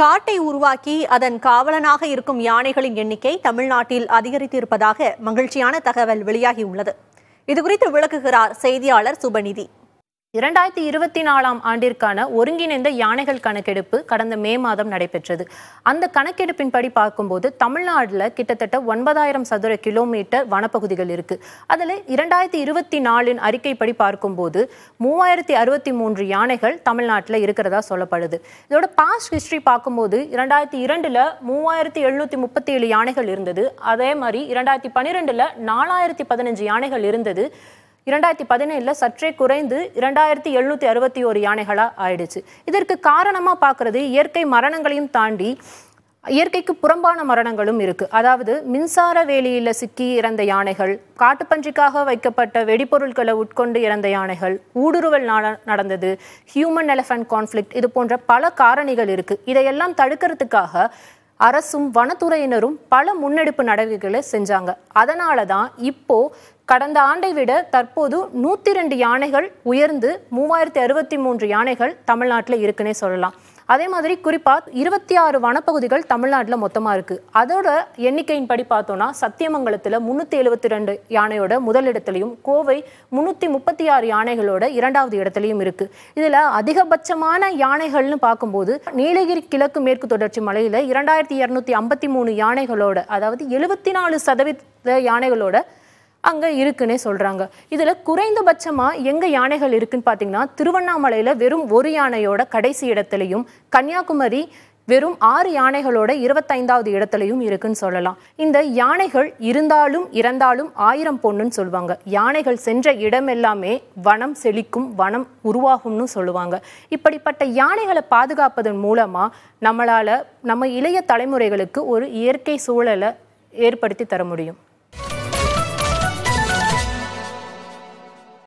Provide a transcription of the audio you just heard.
காட்டை உருவாக்கி அதன் காவலனாக இருக்கும் யானைகளின் எண்ணிக்கை தமிழ்நாட்டில் அதிகரித்திருப்பதாக மகிழ்ச்சியான தகவல் வெளியாகியுள்ளது இதுகுறித்து விளக்குகிறார் செய்தியாளர் சுபநிதி இரண்டாயிரத்தி இருபத்தி நாலாம் ஆண்டிற்கான ஒருங்கிணைந்த யானைகள் கணக்கெடுப்பு கடந்த மே மாதம் நடைபெற்றது அந்த கணக்கெடுப்பின்படி பார்க்கும்போது தமிழ்நாட்டில் கிட்டத்தட்ட ஒன்பதாயிரம் சதுர கிலோமீட்டர் வனப்பகுதிகள் இருக்கு அதில் இரண்டாயிரத்தி இருபத்தி நாலின் அறிக்கைப்படி பார்க்கும்போது மூவாயிரத்தி அறுபத்தி மூன்று யானைகள் தமிழ்நாட்டில் இருக்கிறதா சொல்லப்படுது இதோட பாஸ்ட் ஹிஸ்டரி பார்க்கும்போது இரண்டாயிரத்தி இரண்டில் மூவாயிரத்தி எழுநூற்றி முப்பத்தி ஏழு யானைகள் இருந்தது அதே மாதிரி இரண்டாயிரத்தி பன்னிரெண்டில் நாலாயிரத்தி பதினஞ்சு யானைகள் இருந்தது இரண்டாயிரத்தி பதினேழில் சற்றே குறைந்து இரண்டாயிரத்தி எழுநூற்றி அறுபத்தி ஒரு யானைகளாக ஆயிடுச்சு இதற்கு காரணமாக பார்க்குறது இயற்கை மரணங்களையும் தாண்டி இயற்கைக்கு புறம்பான மரணங்களும் இருக்கு அதாவது மின்சார வேலியில சிக்கி இறந்த யானைகள் காட்டுப்பன்றிக்காக வைக்கப்பட்ட வெடிப்பொருட்களை உட்கொண்டு இறந்த யானைகள் ஊடுருவல் நடந்தது ஹியூமன் எலஃபன்ட் கான்ஃப்ளிக்ட் இது போன்ற பல காரணிகள் இருக்கு இதையெல்லாம் தடுக்கிறதுக்காக அரசும் வனத்துறையினரும் பல முன்னெடுப்பு நடவடிக்கைகளை செஞ்சாங்க அதனால தான் இப்போ கடந்த ஆண்டை விட தற்போது நூற்றி ரெண்டு யானைகள் உயர்ந்து மூவாயிரத்தி அறுபத்தி மூன்று யானைகள் தமிழ்நாட்டில் இருக்குன்னே சொல்லலாம் அதே மாதிரி குறிப்பாக இருபத்தி ஆறு வனப்பகுதிகள் தமிழ்நாட்டில் மொத்தமாக இருக்குது அதோட எண்ணிக்கையின் படி பார்த்தோன்னா சத்தியமங்கலத்தில் முன்னூத்தி எழுபத்தி ரெண்டு யானையோட முதல் இடத்துலையும் கோவை முன்னூத்தி முப்பத்தி ஆறு யானைகளோட இரண்டாவது இடத்துலையும் இருக்குது இதில் அதிகபட்சமான யானைகள்னு பார்க்கும்போது நீலகிரி கிழக்கு மேற்கு தொடர்ச்சி மலையில் இரண்டாயிரத்தி இரநூத்தி ஐம்பத்தி மூணு யானைகளோட அதாவது எழுபத்தி நாலு சதவீத யானைகளோட அங்கே இருக்குன்னே சொல்கிறாங்க இதில் குறைந்தபட்சமாக எங்க யானைகள் இருக்குன்னு பார்த்தீங்கன்னா திருவண்ணாமலையில் வெறும் ஒரு யானையோட கடைசி இடத்துலையும் கன்னியாகுமரி வெறும் ஆறு யானைகளோட இருபத்தைந்தாவது இடத்துலையும் இருக்குன்னு சொல்லலாம் இந்த யானைகள் இருந்தாலும் இறந்தாலும் ஆயிரம் பொண்ணுன்னு சொல்லுவாங்க யானைகள் சென்ற இடம் எல்லாமே வனம் செழிக்கும் வனம் உருவாகும்னு சொல்லுவாங்க இப்படிப்பட்ட யானைகளை பாதுகாப்பதன் மூலமாக நம்மளால் நம்ம இளைய தலைமுறைகளுக்கு ஒரு இயற்கை சூழலை ஏற்படுத்தி தர முடியும்